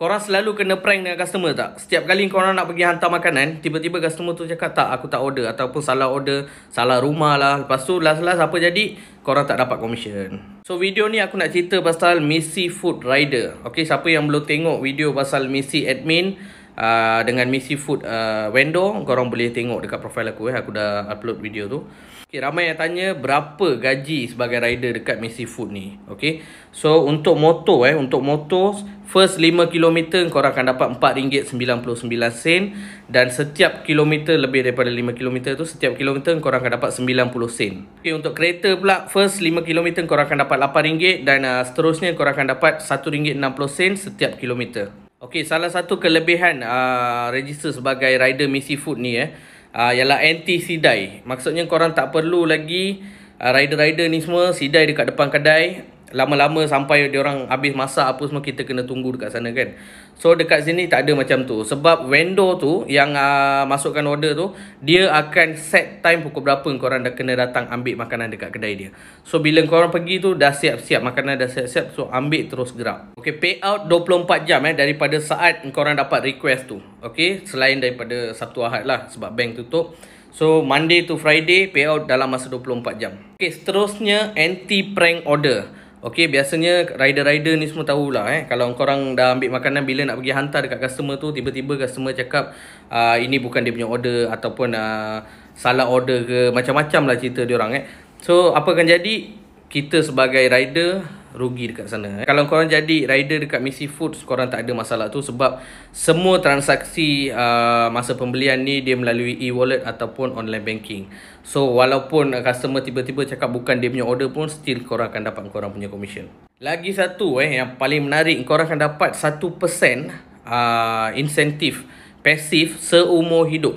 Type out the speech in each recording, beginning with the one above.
Korang selalu kena prank dengan customer tak? Setiap kali korang nak pergi hantar makanan, tiba-tiba customer tu cakap tak, aku tak order. Ataupun salah order, salah rumah lah. Lepas tu, last-last apa jadi? Korang tak dapat commission. So, video ni aku nak cerita pasal Missy Food Rider. Okay, siapa yang belum tengok video pasal Missy Admin, Ah, dengan Missy Food uh, ah, vendor korang boleh tengok dekat profil aku eh aku dah upload video tu. Okay, ramai yang tanya berapa gaji sebagai rider dekat Messi Food ni. Okay. So untuk motor eh, untuk motor first 5km korang akan dapat RM4.99 dan setiap kilometer lebih daripada 5km tu setiap kilometer korang akan dapat RM90. Okay, untuk kereta pula first 5km korang akan dapat RM8 dan uh, seterusnya korang akan dapat RM1.60 setiap kilometer. Okey, salah satu kelebihan uh, register sebagai rider Messi Food ni eh, uh, ialah anti sidai. Maksudnya korang tak perlu lagi uh, rider-rider ni semua sidai dekat depan kedai lama-lama sampai dia orang habis masak apa semua kita kena tunggu dekat sana kan. So dekat sini tak ada macam tu. Sebab vendor tu yang uh, masukkan order tu, dia akan set time pukul berapa kau orang dah kena datang ambil makanan dekat kedai dia. So bila kau orang pergi tu dah siap-siap makanan dah siap-siap so ambil terus gerak. Okay, payout 24 jam eh daripada saat kau orang dapat request tu. Okay, selain daripada Sabtu Ahad lah sebab bank tutup. So Monday to Friday payout dalam masa 24 jam. Okay, seterusnya anti prank order. Okay, biasanya rider-rider ni semua tahulah eh. Kalau korang dah ambil makanan bila nak pergi hantar dekat customer tu, tiba-tiba customer cakap uh, ini bukan dia punya order ataupun uh, salah order ke. Macam-macam lah cerita dia orang eh. So, apa akan jadi? Kita sebagai rider, rugi dekat sana eh. Kalau korang jadi rider dekat Missy Foods Korang tak ada masalah tu Sebab semua transaksi uh, masa pembelian ni Dia melalui e-wallet ataupun online banking So walaupun uh, customer tiba-tiba cakap bukan dia punya order pun Still korang akan dapat korang punya commission Lagi satu eh yang paling menarik Korang akan dapat 1% uh, insentif pasif seumur hidup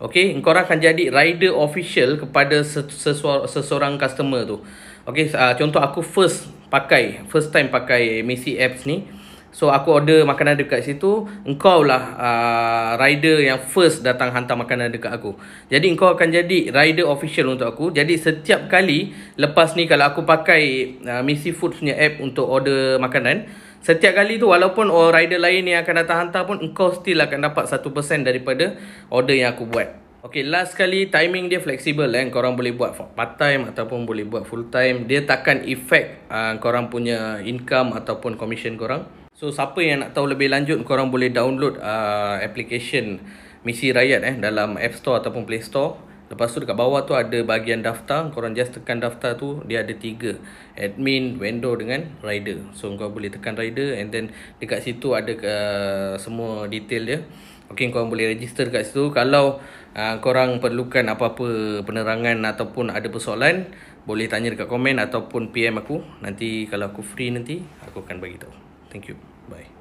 Okay, korang akan jadi rider official kepada sesuara, seseorang customer tu Okay, uh, contoh aku first pakai first time pakai Messi apps ni so aku order makanan dekat situ engkau lah uh, rider yang first datang hantar makanan dekat aku jadi engkau akan jadi rider official untuk aku jadi setiap kali lepas ni kalau aku pakai uh, Messi Foods punya app untuk order makanan Setiap kali tu walaupun rider lain yang akan datang hantar pun Engkau still akan dapat 1% daripada order yang aku buat Okay, last kali timing dia fleksibel eh. Korang boleh buat part time ataupun boleh buat full time. Dia takkan efek uh, korang punya income ataupun commission korang. So, siapa yang nak tahu lebih lanjut, korang boleh download uh, application Misi Rakyat eh, dalam App Store ataupun Play Store. Lepas tu dekat bawah tu ada bahagian daftar. Korang just tekan daftar tu, dia ada tiga. Admin, vendor dengan rider. So, kau boleh tekan rider and then dekat situ ada uh, semua detail dia. Okey kau boleh register kat situ kalau uh, korang perlukan apa-apa penerangan ataupun ada persoalan boleh tanya dekat komen ataupun PM aku nanti kalau aku free nanti aku akan bagi tahu. Thank you. Bye.